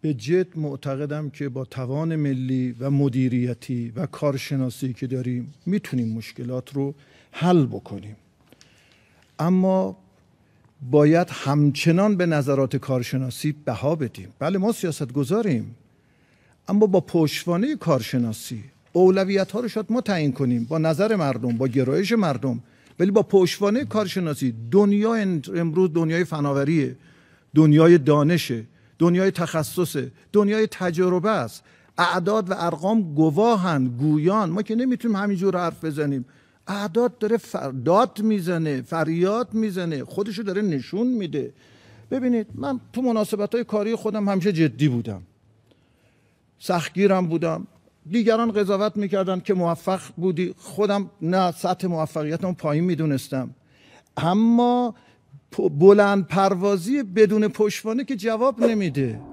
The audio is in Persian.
به جد معتقدم که با توان ملی و مدیریتی و کارشناسی که داریم میتونیم مشکلات رو حل بکنیم اما باید همچنان به نظرات کارشناسی بها بدیم بله ما سیاست گذاریم اما با پشتوانه کارشناسی اولویت ها رو شاید ما تعیین کنیم با نظر مردم با گرایش مردم ولی با پشتوانه کارشناسی دنیا امروز دنیای فناوریه دنیای دانشه دنیای تخصص دنیای تجربه است اعداد و ارقام گواهند گویان ما که نمیتونیم همینجور حرف بزنیم اعداد داره فرداد میزنه فریاد میزنه خودشو داره نشون میده ببینید من تو مناسبت های کاری خودم همیشه جدی بودم سختگیرم بودم دیگران قضاوت میکردن که موفق بودی خودم نه سطح موفقیتم پایین میدونستم اما بلند پروازی بدون پشوانه که جواب نمیده